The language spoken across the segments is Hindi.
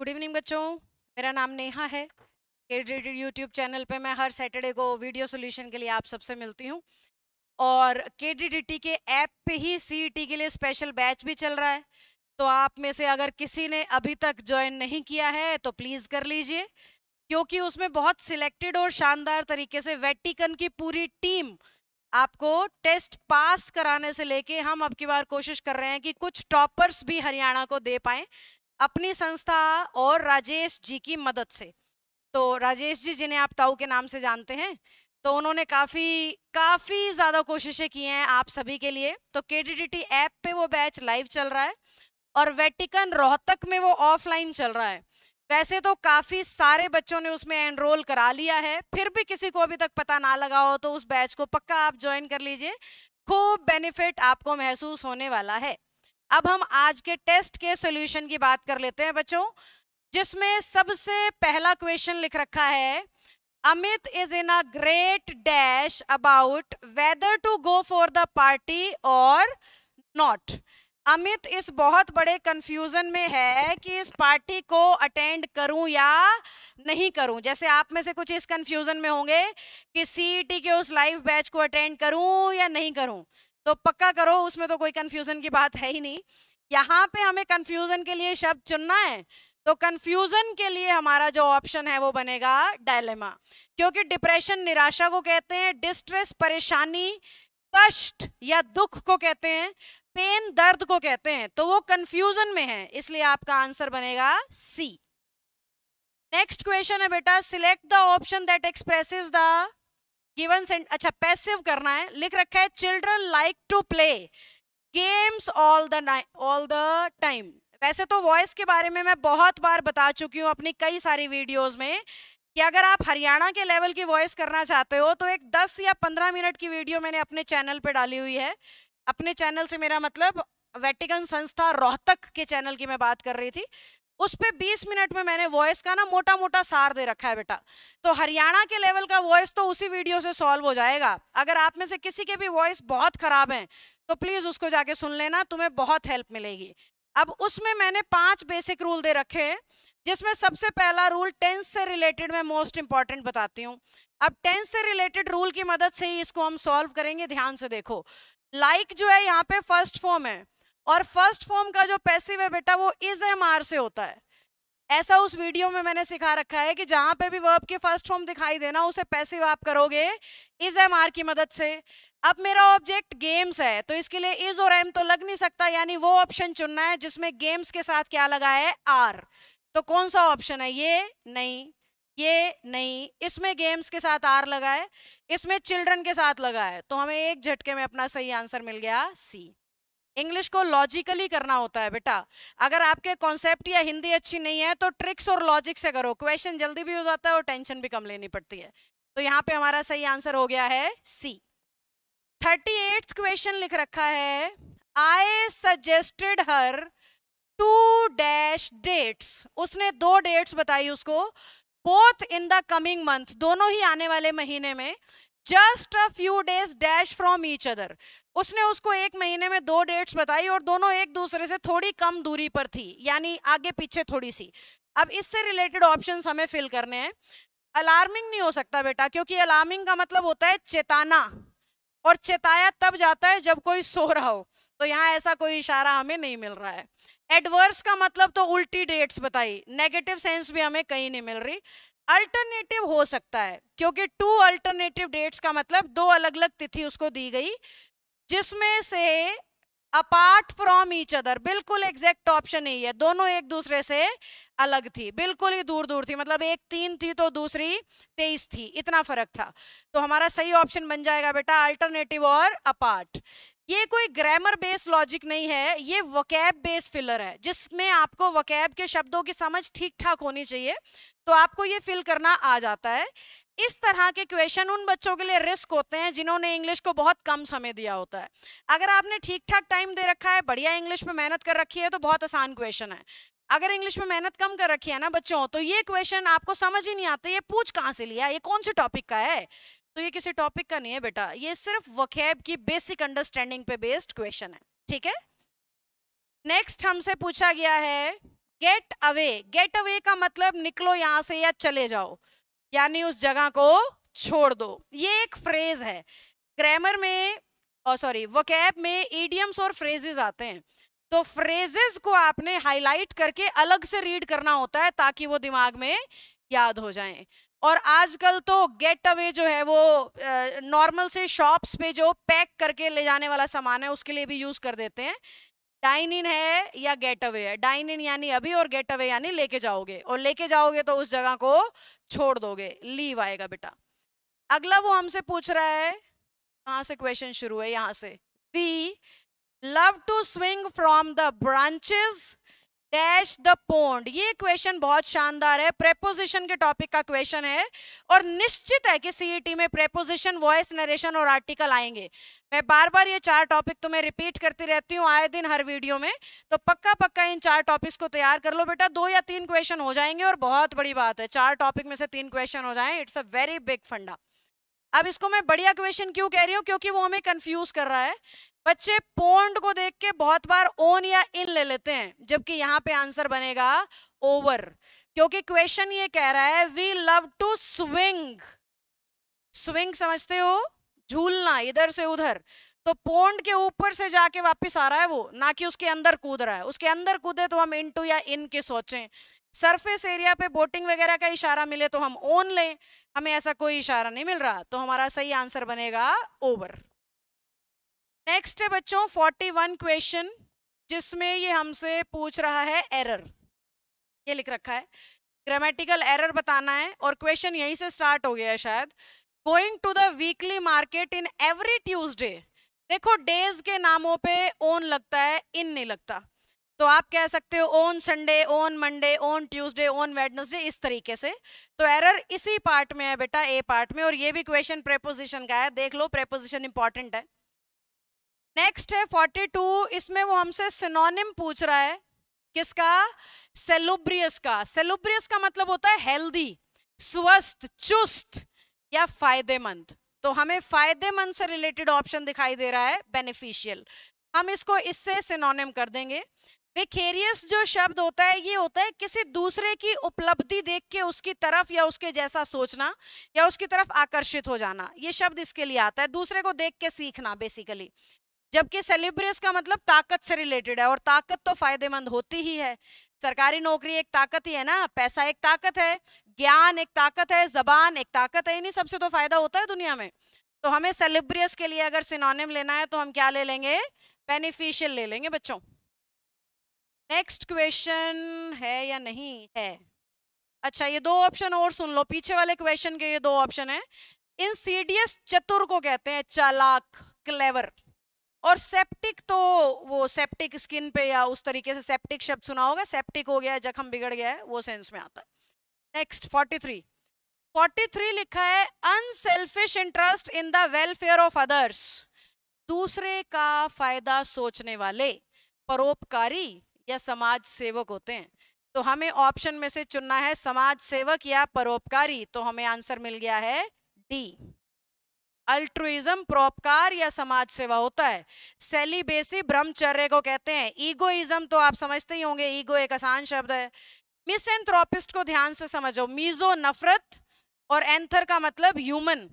गुड इवनिंग बच्चों मेरा नाम नेहा है एडिटेड यूट्यूब चैनल पे मैं हर सैटरडे को वीडियो सोल्यूशन के लिए आप सबसे मिलती हूँ और के के ऐप पे ही सी e के लिए स्पेशल बैच भी चल रहा है तो आप में से अगर किसी ने अभी तक ज्वाइन नहीं किया है तो प्लीज़ कर लीजिए क्योंकि उसमें बहुत सिलेक्टेड और शानदार तरीके से वेटिकन की पूरी टीम आपको टेस्ट पास कराने से लेके हम अब की बार कोशिश कर रहे हैं कि कुछ टॉपर्स भी हरियाणा को दे पाएँ अपनी संस्था और राजेश जी की मदद से तो राजेश जी जिन्हें आप ताऊ के नाम से जानते हैं तो उन्होंने काफ़ी काफ़ी ज़्यादा कोशिशें की हैं आप सभी के लिए तो के ऐप पे वो बैच लाइव चल रहा है और वेटिकन रोहतक में वो ऑफलाइन चल रहा है वैसे तो काफ़ी सारे बच्चों ने उसमें एनरोल करा लिया है फिर भी किसी को अभी तक पता ना लगा हो तो उस बैच को पक्का आप ज्वाइन कर लीजिए खूब बेनिफिट आपको महसूस होने वाला है अब हम आज के टेस्ट के सॉल्यूशन की बात कर लेते हैं बच्चों जिसमें सबसे पहला क्वेश्चन लिख रखा है Amit is in a great dash about whether to go for the party और नॉट अमित इस बहुत बड़े कंफ्यूजन में है कि इस पार्टी को अटेंड करूं या नहीं करूं जैसे आप में से कुछ इस कंफ्यूजन में होंगे कि सीईटी e के उस लाइव बैच को अटेंड करूं या नहीं करूं तो पक्का करो उसमें तो कोई कन्फ्यूज़न की बात है ही नहीं यहाँ पे हमें कन्फ्यूज़न के लिए शब्द चुनना है तो कन्फ्यूज़न के लिए हमारा जो ऑप्शन है वो बनेगा डायलेमा क्योंकि डिप्रेशन निराशा को कहते हैं डिस्ट्रेस परेशानी कष्ट या दुख को कहते हैं पेन दर्द को कहते हैं तो वो कन्फ्यूज़न में है इसलिए आपका आंसर बनेगा सी नेक्स्ट क्वेश्चन है बेटा select the option that expresses the given sentence अच्छा पैसिव करना है लिख रखा है children like to play games all the night all the time वैसे तो वॉइस के बारे में मैं बहुत बार बता चुकी हूँ अपनी कई सारी वीडियोस में कि अगर आप हरियाणा के लेवल की वॉइस करना चाहते हो तो एक 10 या 15 मिनट की वीडियो मैंने अपने चैनल पे डाली हुई है अपने चैनल से मेरा मतलब वेटिकन संस्था रोहतक के चैनल की मैं बात कर रही थी उस पर बीस मिनट में मैंने वॉइस का ना मोटा मोटा सार दे रखा है बेटा तो हरियाणा के लेवल का वॉइस तो उसी वीडियो से सॉल्व हो जाएगा अगर आप में से किसी के भी वॉइस बहुत खराब हैं तो प्लीज़ उसको जाके सुन लेना तुम्हें बहुत हेल्प मिलेगी अब उसमें मैंने पांच बेसिक रूल दे रखे हैं जिसमें सबसे पहला रूल टेंस से रिलेटेड मैं मोस्ट इंपॉर्टेंट बताती हूँ अब टेंस से रिलेटेड रूल की मदद से ही इसको हम सॉल्व करेंगे ध्यान से देखो लाइक like जो है यहाँ पे फर्स्ट फॉर्म है और फर्स्ट फॉर्म का जो पैसिव है बेटा वो इज एम आर से होता है ऐसा उस वीडियो में मैंने सिखा रखा है कि जहाँ पे भी वर्ब के फर्स्ट फॉर्म दिखाई देना उसे पैसिव आप करोगे इज एम आर की मदद से अब मेरा ऑब्जेक्ट गेम्स है तो इसके लिए इज और एम तो लग नहीं सकता यानी वो ऑप्शन चुनना है जिसमें गेम्स के साथ क्या लगा है आर तो कौन सा ऑप्शन है ये नहीं ये नहीं इसमें गेम्स के साथ आर लगा है इसमें चिल्ड्रन के साथ लगा है तो हमें एक झटके में अपना सही आंसर मिल गया सी इंग्लिश को लॉजिकली करना होता है बेटा अगर आपके कॉन्सेप्ट या हिंदी अच्छी नहीं है तो ट्रिक्स और लॉजिक से करो क्वेश्चन जल्दी भी हो जाता है और टेंशन भी कम लेनी पड़ती है तो यहाँ पे हमारा सही आंसर हो गया है सी थर्टी एट क्वेश्चन लिख रखा है I suggested her two dash dates उसने दो डेट्स बताई उसको both in the coming month दोनों ही आने वाले महीने में just a few days dash from each other उसने उसको एक महीने में दो डेट्स बताई और दोनों एक दूसरे से थोड़ी कम दूरी पर थी यानी आगे पीछे थोड़ी सी अब इससे रिलेटेड ऑप्शन हमें फिल करने हैं अलार्मिंग नहीं हो सकता बेटा क्योंकि अलार्मिंग का मतलब होता है चेताना और चेताया तब जाता है जब कोई सो रहा हो तो यहाँ ऐसा कोई इशारा हमें नहीं मिल रहा है एडवर्स का मतलब तो उल्टी डेट्स बताई नेगेटिव सेंस भी हमें कहीं नहीं मिल रही अल्टरनेटिव हो सकता है क्योंकि टू अल्टरनेटिव डेट्स का मतलब दो अलग अलग तिथि उसको दी गई जिसमें से अपार्ट फ्रॉम ईच अदर बिल्कुल एग्जैक्ट ऑप्शन यही है दोनों एक दूसरे से अलग थी बिल्कुल ही दूर दूर थी मतलब एक तीन थी तो दूसरी तेईस थी इतना फर्क था तो हमारा सही ऑप्शन बन जाएगा बेटा अल्टरनेटिव और अपार्ट ये कोई ग्रामर बेस्ड लॉजिक नहीं है ये वकैब बेस्ड फिलर है जिसमें आपको वकैब के शब्दों की समझ ठीक ठाक होनी चाहिए तो आपको ये फिल करना आ जाता है इस तरह के क्वेश्चन उन बच्चों के लिए रिस्क होते हैं जिन्होंने इंग्लिश को बहुत कम समय दिया होता है अगर आपने ठीक ठाक टाइम दे रखा है बढ़िया इंग्लिश में मेहनत कर रखी है तो बहुत आसान क्वेश्चन है अगर इंग्लिश में मेहनत कम कर रखी है ना बच्चों तो ये क्वेश्चन आपको समझ ही नहीं आते ये पूछ कहाँ से लिया ये कौन से टॉपिक का है तो ये किसी टॉपिक का नहीं है बेटा ये सिर्फ वकैब की बेसिक अंडरस्टैंडिंग पे बेस्ड क्वेश्चन है ठीक है नेक्स्ट हमसे पूछा गया है गेट अवे गेट अवे का मतलब निकलो यहां से या चले जाओ यानी उस जगह को छोड़ दो ये एक फ्रेज है ग्रामर में सॉरी oh, वकैब में ईडियम्स और फ्रेजेस आते हैं तो फ्रेजेस को आपने हाईलाइट करके अलग से रीड करना होता है ताकि वो दिमाग में याद हो जाएं और आजकल तो गेट अवे जो है वो नॉर्मल से शॉप्स पे जो पैक करके ले जाने वाला सामान है उसके लिए भी यूज़ कर देते हैं डाइन इन है या गेट अवे है डाइन इन यानी अभी और गेट अवे यानी लेके जाओगे और लेके जाओगे तो उस जगह को छोड़ दोगे लीव आएगा बेटा अगला वो हमसे पूछ रहा है कहाँ से क्वेश्चन शुरू है यहाँ से we love to swing from the branches dash the pond ये क्वेश्चन बहुत शानदार है प्रेपोजिशन के टॉपिक का क्वेश्चन है और निश्चित है कि सीईटी e में प्रेपोजिशन वॉइस नरेशन और आर्टिकल आएंगे मैं बार बार ये चार टॉपिक तो मैं रिपीट करती रहती हूँ आए दिन हर वीडियो में तो पक्का पक्का इन चार टॉपिक्स को तैयार कर लो बेटा दो या तीन क्वेश्चन हो जाएंगे और बहुत बड़ी बात है चार टॉपिक में से तीन क्वेश्चन हो जाए इट्स अ वेरी बिग फंडा अब इसको मैं बढ़िया क्वेश्चन क्यों कह रही हूँ क्योंकि वो हमें कंफ्यूज कर रहा है बच्चे पोन्ड को देख के बहुत बार ओन या इन ले लेते हैं जबकि यहाँ पे आंसर बनेगा ओवर क्योंकि क्वेश्चन ये कह रहा है we love to swing swing समझते हो झूलना इधर से उधर तो पोन्ड के ऊपर से जाके वापस आ रहा है वो ना कि उसके अंदर कूद रहा है उसके अंदर कूदे तो हम इन टू या इन के सोचें सरफेस एरिया पे बोटिंग वगैरह का इशारा मिले तो हम ओन लें हमें ऐसा कोई इशारा नहीं मिल रहा तो हमारा सही आंसर बनेगा ओवर नेक्स्ट है बच्चों 41 क्वेश्चन जिसमें ये हमसे पूछ रहा है एरर ये लिख रखा है ग्रामेटिकल एरर बताना है और क्वेश्चन यहीं से स्टार्ट हो गया है शायद going to the weekly market in every Tuesday देखो डेज के नामों पे ओन लगता है इन नहीं लगता तो आप कह सकते हो on Sunday on Monday on Tuesday on Wednesday इस तरीके से तो एरर इसी पार्ट में है बेटा ए पार्ट में और ये भी क्वेश्चन प्रेपोजिशन का है देख लो प्रेपोजिशन इंपॉर्टेंट है नेक्स्ट है 42 इसमें वो हमसे सिनोनिम पूछ रहा है किसका सेलुब्रियस का सेलुब्रियस का मतलब होता है हेल्दी स्वस्थ चुस्त या फायदेमंद तो हमें फायदेमंद से रिलेटेड ऑप्शन दिखाई दे रहा है बेनिफिशियल हम इसको इससे सिनोनिम कर देंगे वेखेरियस जो शब्द होता है ये होता है किसी दूसरे की उपलब्धि देख के उसकी तरफ या उसके जैसा सोचना या उसकी तरफ आकर्षित हो जाना ये शब्द इसके लिए आता है दूसरे को देख के सीखना बेसिकली जबकि सेलिब्रियस का मतलब ताकत से रिलेटेड है और ताकत तो फायदेमंद होती ही है सरकारी नौकरी एक ताकत ही है ना पैसा एक ताकत है ज्ञान एक ताकत है जबान एक ताकत है इन्हीं सबसे तो फायदा होता है दुनिया में तो हमें सेलिब्रियस के लिए अगर सिनोनिम लेना है तो हम क्या ले लेंगे बेनिफिशियल ले लेंगे बच्चों नेक्स्ट क्वेश्चन है या नहीं है अच्छा ये दो ऑप्शन और सुन लो पीछे वाले क्वेश्चन के ये दो ऑप्शन है इन सीडीएस चतुर को कहते हैं चालाक क्लेवर और सेप्टिक तो वो सेप्टिक स्किन पे या उस तरीके से सेप्टिक शब्द सुना होगा सेप्टिक हो गया है जख्म बिगड़ गया है वो सेंस में आता है next forty three forty three लिखा है unselfish interest in the welfare of others दूसरे का फायदा सोचने वाले परोपकारी या समाज सेवक होते हैं तो हमें ऑप्शन में से चुनना है समाज सेवक या परोपकारी तो हमें आंसर मिल गया है डी अल्ट्रुइज्म परोपकार या समाज सेवा होता है सेलिबेसी ब्रह्मचर्य को कहते हैं ईगोइज्म तो आप समझते ही होंगे ईगो एक आसान शब्द है मिस एंथ्रोपिस्ट को ध्यान से समझो मीजो नफरत और एंथर का मतलब ह्यूमन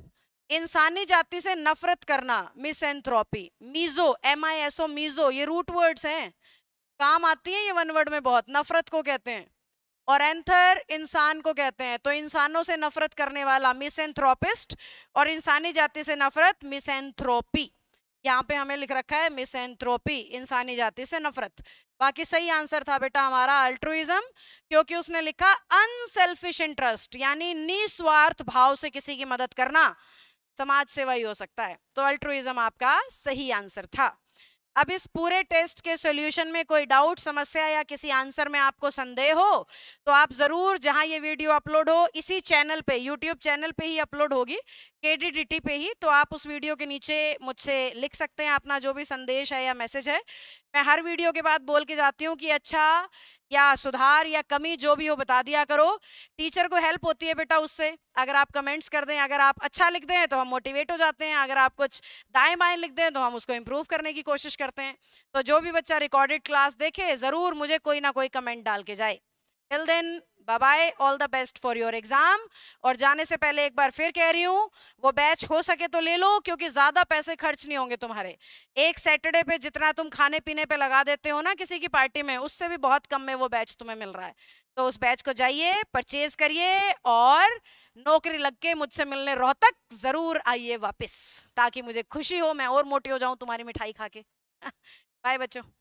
इंसानी जाति से नफरत करना misanthropy miso M I S O miso ये रूट वर्ड्स हैं काम आती है ये वन वर्ड में बहुत नफरत को कहते हैं और एंथर इंसान को कहते हैं तो इंसानों से नफरत करने वाला एंथ्रोपिस्ट और इंसानी जाति से नफरत एंथ्रोपी यहाँ पे हमें लिख रखा है एंथ्रोपी इंसानी जाति से नफरत बाकी सही आंसर था बेटा हमारा अल्ट्रुइज्म क्योंकि उसने लिखा अनसेल्फिश इंटरेस्ट यानी निस्वार्थ भाव से किसी की मदद करना समाज सेवा ही हो सकता है तो अल्ट्रोइम आपका सही आंसर था अब इस पूरे टेस्ट के सॉल्यूशन में कोई डाउट समस्या या किसी आंसर में आपको संदेह हो तो आप ज़रूर जहां ये वीडियो अपलोड हो इसी चैनल पे यूट्यूब चैनल पे ही अपलोड होगी के पे ही तो आप उस वीडियो के नीचे मुझसे लिख सकते हैं अपना जो भी संदेश है या मैसेज है मैं हर वीडियो के बाद बोल के जाती हूँ कि अच्छा या सुधार या कमी जो भी हो बता दिया करो टीचर को हेल्प होती है बेटा उससे अगर आप कमेंट्स कर दें अगर आप अच्छा लिख दें तो हम मोटिवेट हो जाते हैं अगर आप कुछ दाएं बाएं लिख दें तो हम उसको इम्प्रूव करने की कोशिश करते हैं तो जो भी बच्चा रिकॉर्डेड क्लास देखे ज़रूर मुझे कोई ना कोई कमेंट डाल के जाए till then bye bye all the best for your exam और जाने से पहले एक बार फिर कह रही हूँ वो बैच हो सके तो ले लो क्योंकि ज़्यादा पैसे खर्च नहीं होंगे तुम्हारे एक सैटरडे पे जितना तुम खाने पीने पे लगा देते हो ना किसी की पार्टी में उससे भी बहुत कम में वो बैच तुम्हें मिल रहा है तो उस बैच को जाइए परचेज करिए और नौकरी लग के मुझसे मिलने रोहतक ज़रूर आइए वापस ताकि मुझे खुशी हो मैं और मोटी हो जाऊँ तुम्हारी मिठाई खा के बाय बच्चों